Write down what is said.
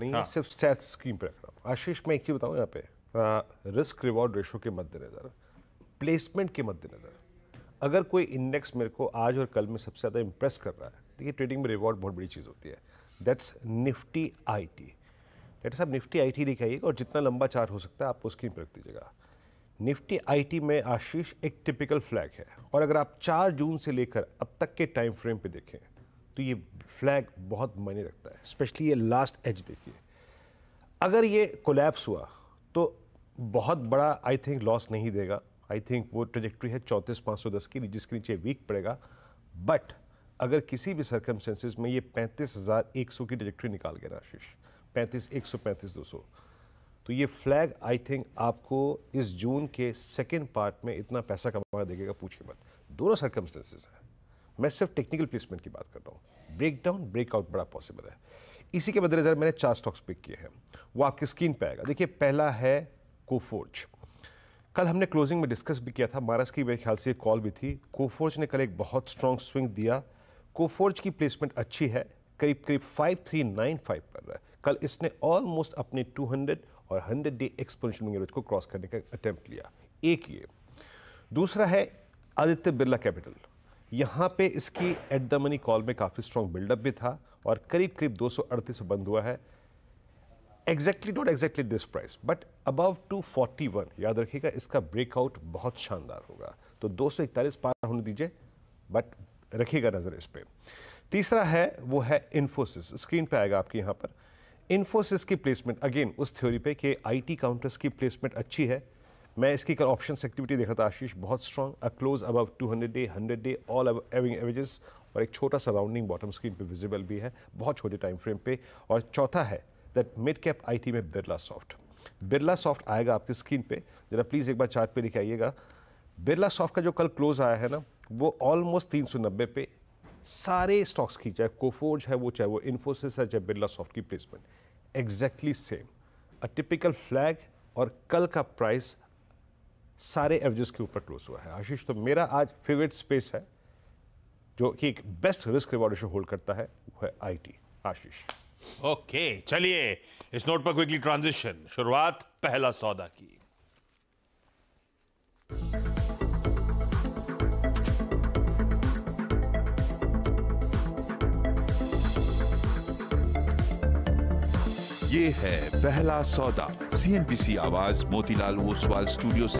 नहीं हाँ। सिर्फ स्टैट स्क्रीन पर रख रहा हूँ आशीष मैं एक चीज़ बताऊँ यहाँ पे रिस्क रिवॉर्ड रेशो के मद्देनज़र प्लेसमेंट के मद्देनज़र अगर कोई इंडेक्स मेरे को आज और कल में सबसे ज़्यादा इंप्रेस कर रहा है देखिए तो ट्रेडिंग में रिवॉर्ड बहुत बड़ी चीज़ होती है दैट्स निफ्टी आई टी डेटर साहब निफ्टी आई टी दिखाइएगा और जितना लंबा चार्ट हो सकता है आपको स्क्रीन पर रख दीजिएगा निफ्टी आईटी में आशीष एक टिपिकल फ्लैग है और अगर आप 4 जून से लेकर अब तक के टाइम फ्रेम पे देखें तो ये फ्लैग बहुत मायने रखता है स्पेशली ये लास्ट एज देखिए अगर ये कोलैप्स हुआ तो बहुत बड़ा आई थिंक लॉस नहीं देगा आई थिंक वो ट्रेजेक्ट्री है चौंतीस पाँच सौ दस की जिसके नीचे वीक पड़ेगा बट अगर किसी भी सर्कमस्टेंसेज में ये पैंतीस हज़ार एक सौ की ट्रेजेक्ट्री निकाल गया आशीष पैंतीस एक सौ पैंतीस दो सौ तो ये फ्लैग आई थिंक आपको इस जून के सेकेंड पार्ट में इतना पैसा कमा देगा पूछिए मत दोनों सर्कमस्टेंसेज हैं मैं सिर्फ टेक्निकल प्लेसमेंट की बात कर रहा हूँ ब्रेक डाउन ब्रेकआउट बड़ा पॉसिबल है इसी के मद्देनज़र मैंने चार स्टॉक्स पिक किए हैं वो आपकी स्क्रीन पर आएगा देखिए पहला है कोफोर्ज कल हमने क्लोजिंग में डिस्कस भी किया था महाराष्ट्र की मेरे ख्याल से कॉल भी थी कोफोर्ज ने कल एक बहुत स्ट्रॉन्ग स्विंग दिया कोफोर्ज की प्लेसमेंट अच्छी है करीब करीब 5395 पर रहा है कल इसने ऑलमोस्ट अपने 200 और 100 डे एक्सपोनेंशियल एवरेज को क्रॉस करने का अटैम्प्ट लिया एक ये दूसरा है आदित्य बिरला कैपिटल यहाँ पे इसकी एट द मनी कॉल में काफ़ी स्ट्रॉन्ग बिल्डअप भी था और करीब करीब 238 बंद हुआ है exactly not exactly this price but above 241 याद रखिएगा इसका ब्रेकआउट बहुत शानदार होगा तो इकतालीस पार होने दीजिए बट रखिएगा नज़र इस पर तीसरा है वो है इन्फोसिस स्क्रीन पे आएगा आपके यहाँ पर इन्फोसिस की प्लेसमेंट अगेन उस थ्योरी पे कि आईटी काउंटर्स की प्लेसमेंट अच्छी है मैं इसकी कल ऑप्शन एक्टिविटी देख रहा था आशीष बहुत strong uh close above 200 day 100 day all moving averages और एक छोटा सा राउंडिंग बॉटम स्क्रीन पे विजिबल भी है बहुत छोटे टाइम फ्रेम पे और चौथा है दैट मिड कैप आईटी में बिरला सॉफ्ट बिरला सॉफ्ट आएगा आपकी स्क्रीन पे जरा प्लीज़ एक बार चार्ट पे दिखाइएगा बिरला सॉफ्ट का जो कल क्लोज आया है ना वो ऑलमोस्ट नब्बे पे सारे स्टॉक्स की चाहे कोफोर्ज है वो चाहे वो इन्फोसिस है चाहे बिरला सॉफ्ट की placement exactly same uh typical flag और कल का प्राइस सारे एवरेज के ऊपर क्लोज हुआ है आशीष तो मेरा आज फेवरेट स्पेस है जो कि एक best risk reward ratio hold करता है वो है आईटी आशीष ओके चलिए इस नोट पर क्विकली ट्रांजिशन शुरुआत पहला सौदा की ये है पहला सौदा सीएनबीसी आवाज मोतीलाल ओसवाल स्टूडियो से